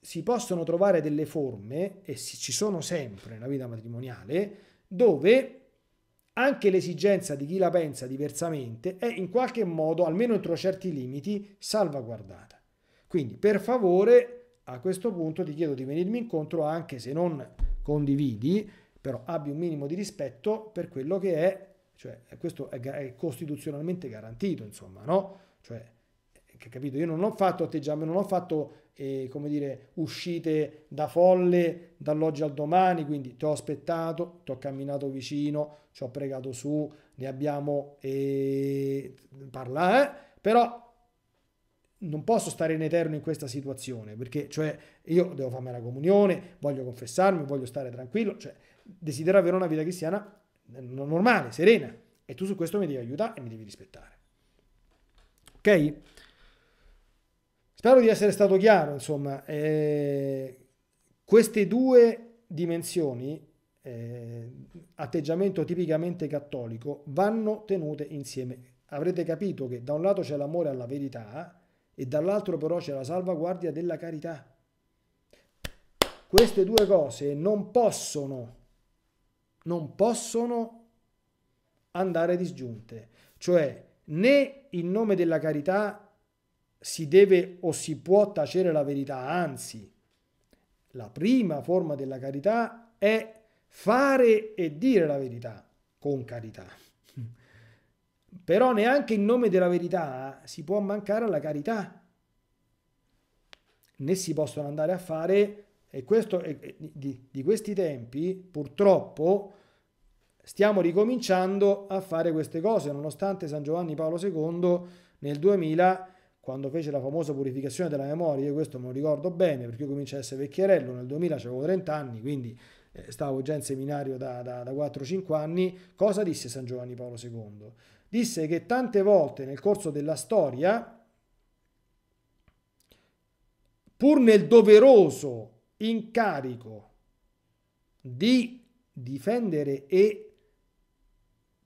Si possono trovare delle forme, e ci sono sempre nella vita matrimoniale, dove anche l'esigenza di chi la pensa diversamente è in qualche modo, almeno entro certi limiti, salvaguardata. Quindi, per favore, a questo punto ti chiedo di venirmi incontro anche se non condividi, però abbi un minimo di rispetto per quello che è, cioè questo è, costituzionalmente garantito, insomma, no? Cioè, capito? Io non ho fatto atteggiamento, non ho fatto, eh, come dire, uscite da folle dall'oggi al domani, quindi ti ho aspettato, ti ho camminato vicino, ci ho pregato su, ne abbiamo eh, parlato, eh? però non posso stare in eterno in questa situazione, perché cioè io devo farmi la comunione, voglio confessarmi, voglio stare tranquillo, cioè desidero avere una vita cristiana eh, normale, serena, e tu su questo mi devi aiutare e mi devi rispettare. Ok? Spero di essere stato chiaro, insomma, eh, queste due dimensioni, eh, atteggiamento tipicamente cattolico, vanno tenute insieme. Avrete capito che da un lato c'è l'amore alla verità e dall'altro però c'è la salvaguardia della carità. Queste due cose non possono, non possono andare disgiunte, cioè né in nome della carità si deve o si può tacere la verità, anzi, la prima forma della carità è fare e dire la verità con carità. Però neanche in nome della verità eh, si può mancare alla carità, né si possono andare a fare, e questo di, di questi tempi purtroppo stiamo ricominciando a fare queste cose, nonostante San Giovanni Paolo II nel 2000 quando fece la famosa purificazione della memoria, io questo me lo ricordo bene perché io comincio a essere vecchierello, nel 2000 avevo 30 anni, quindi eh, stavo già in seminario da, da, da 4-5 anni, cosa disse San Giovanni Paolo II? Disse che tante volte nel corso della storia, pur nel doveroso incarico di difendere e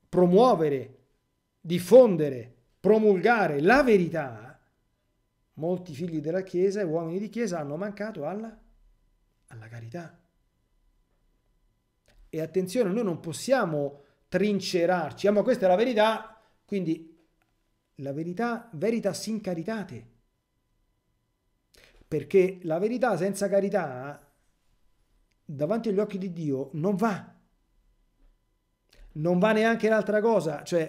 promuovere, diffondere, promulgare la verità, Molti figli della Chiesa e uomini di Chiesa hanno mancato alla, alla carità. E attenzione, noi non possiamo trincerarci, ma questa è la verità, quindi la verità, verità sin caritate. Perché la verità senza carità davanti agli occhi di Dio non va. Non va neanche l'altra cosa, cioè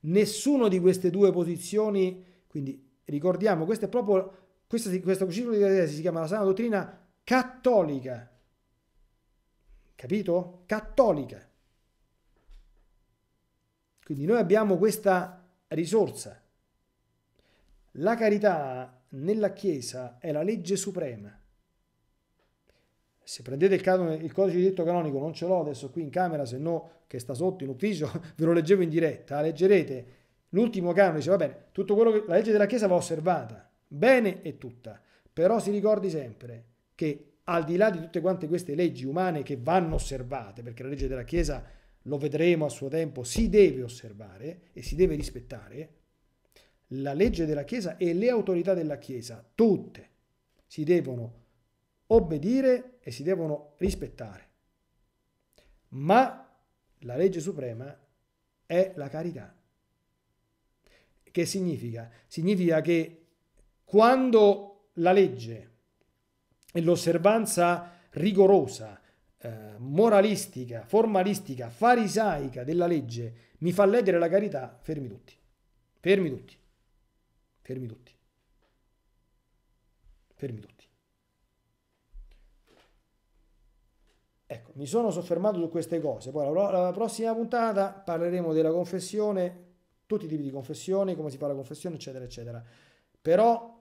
nessuna di queste due posizioni, quindi ricordiamo, questo è proprio, questo, questo ciclo di tesi si chiama la sana dottrina cattolica, capito? Cattolica. Quindi noi abbiamo questa risorsa. La carità nella Chiesa è la legge suprema. Se prendete il, canone, il codice di diritto canonico, non ce l'ho adesso qui in camera, se no che sta sotto in ufficio, ve lo leggevo in diretta, leggerete L'ultimo canone dice, va bene, tutto quello che la legge della Chiesa va osservata, bene e tutta, però si ricordi sempre che al di là di tutte quante queste leggi umane che vanno osservate, perché la legge della Chiesa, lo vedremo a suo tempo, si deve osservare e si deve rispettare, la legge della Chiesa e le autorità della Chiesa, tutte, si devono obbedire e si devono rispettare. Ma la legge suprema è la carità che significa? Significa che quando la legge e l'osservanza rigorosa, eh, moralistica, formalistica, farisaica della legge mi fa ledere la carità, fermi tutti. Fermi tutti. Fermi tutti. Fermi tutti. Ecco, mi sono soffermato su queste cose. Poi la, la prossima puntata parleremo della confessione tutti i tipi di confessioni, come si fa la confessione, eccetera, eccetera. Però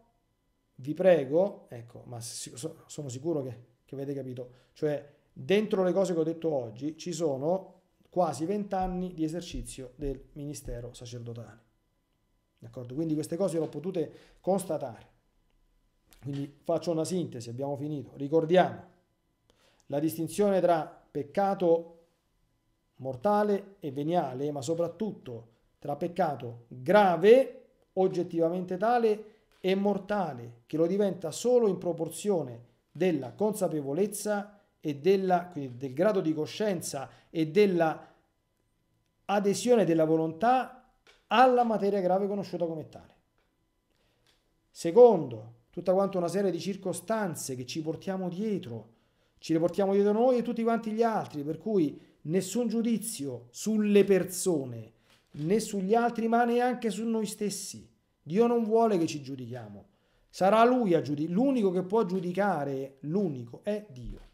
vi prego, ecco, ma sono sicuro che, che avete capito, cioè dentro le cose che ho detto oggi ci sono quasi vent'anni di esercizio del ministero sacerdotale. D'accordo? Quindi queste cose le ho potute constatare. Quindi faccio una sintesi, abbiamo finito. Ricordiamo la distinzione tra peccato mortale e veniale, ma soprattutto tra peccato grave, oggettivamente tale e mortale, che lo diventa solo in proporzione della consapevolezza e della, del grado di coscienza e della adesione della volontà alla materia grave conosciuta come tale. Secondo, tutta quanta una serie di circostanze che ci portiamo dietro, ci le portiamo dietro noi e tutti quanti gli altri, per cui nessun giudizio sulle persone, né sugli altri, ma neanche su noi stessi. Dio non vuole che ci giudichiamo. Sarà Lui a giudicare. L'unico che può giudicare, l'unico, è Dio.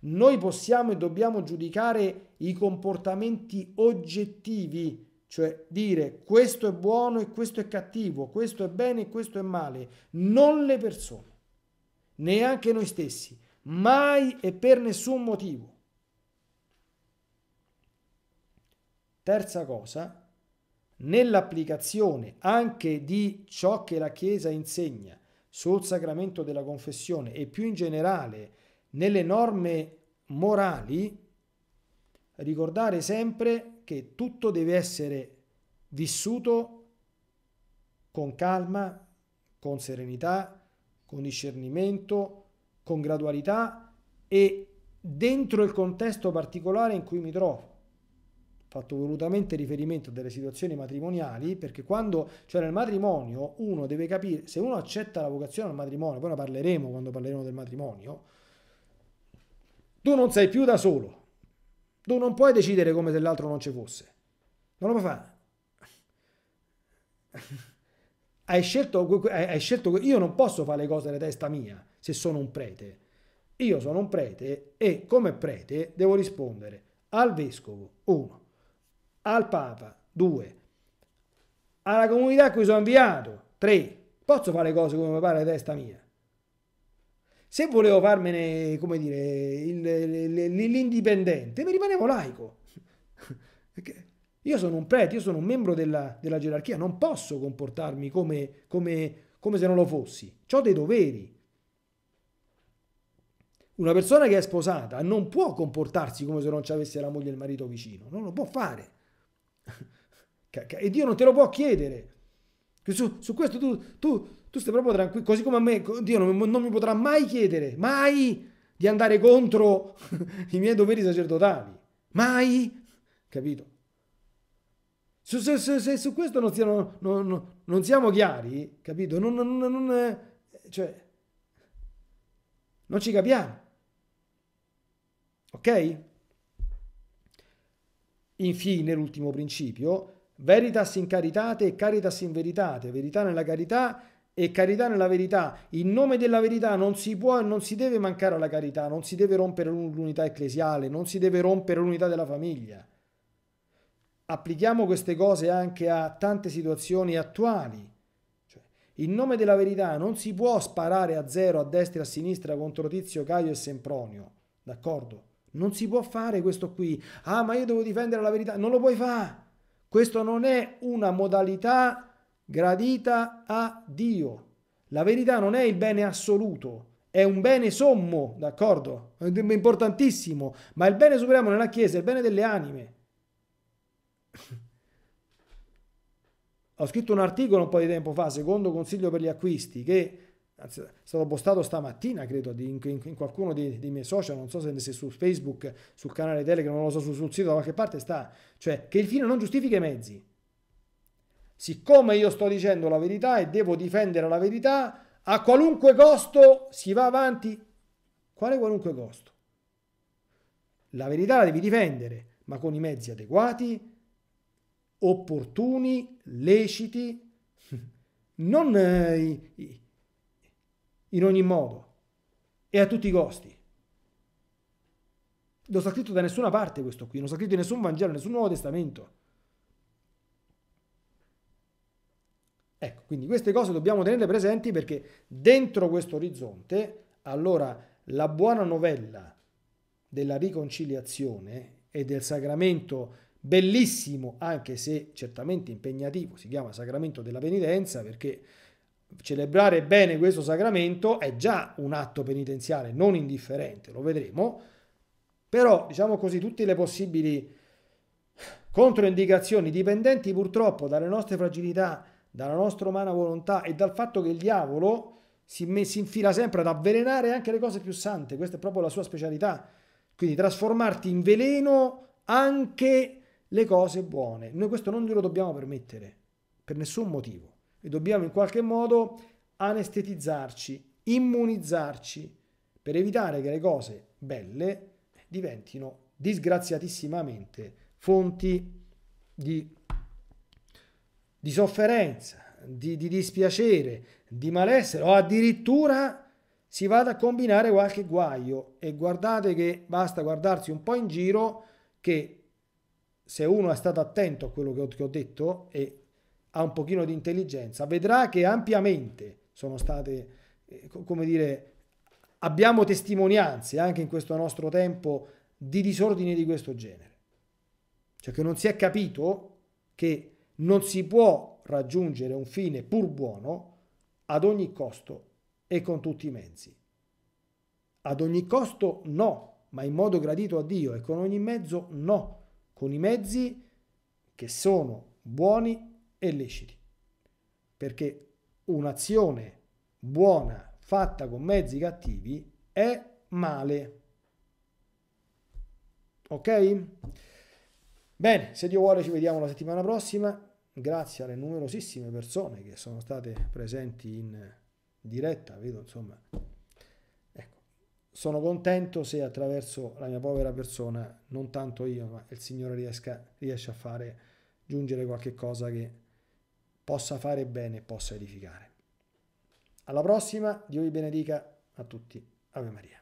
Noi possiamo e dobbiamo giudicare i comportamenti oggettivi, cioè dire questo è buono e questo è cattivo, questo è bene e questo è male, non le persone, neanche noi stessi, mai e per nessun motivo. Terza cosa, nell'applicazione anche di ciò che la Chiesa insegna sul sacramento della confessione e più in generale nelle norme morali, ricordare sempre che tutto deve essere vissuto con calma, con serenità, con discernimento, con gradualità e dentro il contesto particolare in cui mi trovo fatto volutamente riferimento a delle situazioni matrimoniali, perché quando, cioè nel matrimonio, uno deve capire, se uno accetta la vocazione al matrimonio, poi ne parleremo quando parleremo del matrimonio, tu non sei più da solo, tu non puoi decidere come se l'altro non ci fosse, non lo puoi fare. hai scelto, hai scelto, io non posso fare le cose alla testa mia se sono un prete. Io sono un prete e come prete devo rispondere al vescovo, uno, al Papa, 2, alla comunità a cui sono inviato, 3, posso fare le cose come mi pare la testa mia. Se volevo farmene, come dire, l'indipendente, mi rimanevo laico. Perché io sono un prete, io sono un membro della, della gerarchia, non posso comportarmi come, come, come se non lo fossi. Ho dei doveri. Una persona che è sposata non può comportarsi come se non ci avesse la moglie e il marito vicino, non lo può fare e Dio non te lo può chiedere. Su, su questo tu, tu, tu, stai proprio tranquillo, così come a me, Dio non, non mi potrà mai chiedere, mai, di andare contro i miei doveri sacerdotali. Mai, capito? Se, se, se, se su questo non siamo, non, non, siamo chiari, capito? Non, cioè, non ci capiamo. Ok? Infine, l'ultimo principio, veritas in caritate e caritas in veritate, verità nella carità e carità nella verità. In nome della verità non si può e non si deve mancare alla carità, non si deve rompere l'unità ecclesiale, non si deve rompere l'unità della famiglia. Applichiamo queste cose anche a tante situazioni attuali. Cioè, in nome della verità non si può sparare a zero a destra e a sinistra contro Tizio, Caio e Sempronio, d'accordo? Non si può fare questo qui. Ah, ma io devo difendere la verità. Non lo puoi fare. Questo non è una modalità gradita a Dio. La verità non è il bene assoluto, è un bene sommo, d'accordo? È Importantissimo, ma il bene supremo nella Chiesa è il bene delle anime. Ho scritto un articolo un po' di tempo fa, secondo consiglio per gli acquisti, che anzi è stato postato stamattina credo di, in, in, qualcuno dei, dei, miei social, non so se, se su Facebook, sul canale Telegram, non lo so, sul, sul sito da qualche parte sta, cioè che il fine non giustifica i mezzi. Siccome io sto dicendo la verità e devo difendere la verità, a qualunque costo si va avanti. Quale qualunque costo? La verità la devi difendere, ma con i mezzi adeguati, opportuni, leciti, non eh, in ogni modo e a tutti i costi. Non sta scritto da nessuna parte questo qui, non sta scritto in nessun Vangelo, nessun Nuovo Testamento. Ecco, quindi queste cose dobbiamo tenere presenti perché dentro questo orizzonte, allora la buona novella della riconciliazione e del sacramento bellissimo, anche se certamente impegnativo, si chiama sacramento della penitenza perché celebrare bene questo sacramento è già un atto penitenziale non indifferente, lo vedremo, però diciamo così tutte le possibili controindicazioni dipendenti purtroppo dalle nostre fragilità, dalla nostra umana volontà e dal fatto che il diavolo si, si infila sempre ad avvelenare anche le cose più sante, questa è proprio la sua specialità, quindi trasformarti in veleno anche le cose buone. Noi questo non glielo dobbiamo permettere, per nessun motivo e dobbiamo in qualche modo anestetizzarci, immunizzarci per evitare che le cose belle diventino disgraziatissimamente fonti di, di sofferenza, di, di, dispiacere, di malessere o addirittura si vada a combinare qualche guaio e guardate che basta guardarsi un po' in giro che se uno è stato attento a quello che ho, che ho detto e ha un pochino di intelligenza, vedrà che ampiamente sono state, eh, come dire, abbiamo testimonianze anche in questo nostro tempo di disordini di questo genere. Cioè che non si è capito che non si può raggiungere un fine pur buono ad ogni costo e con tutti i mezzi. Ad ogni costo no, ma in modo gradito a Dio e con ogni mezzo no, con i mezzi che sono buoni e illeciti. Perché un'azione buona fatta con mezzi cattivi è male. Ok? Bene, se Dio vuole ci vediamo la settimana prossima. Grazie alle numerosissime persone che sono state presenti in diretta, vedo insomma. Ecco, sono contento se attraverso la mia povera persona, non tanto io, ma il Signore riesca, riesce a fare giungere qualche cosa che possa fare bene, possa edificare. Alla prossima, Dio vi benedica a tutti. Ave Maria.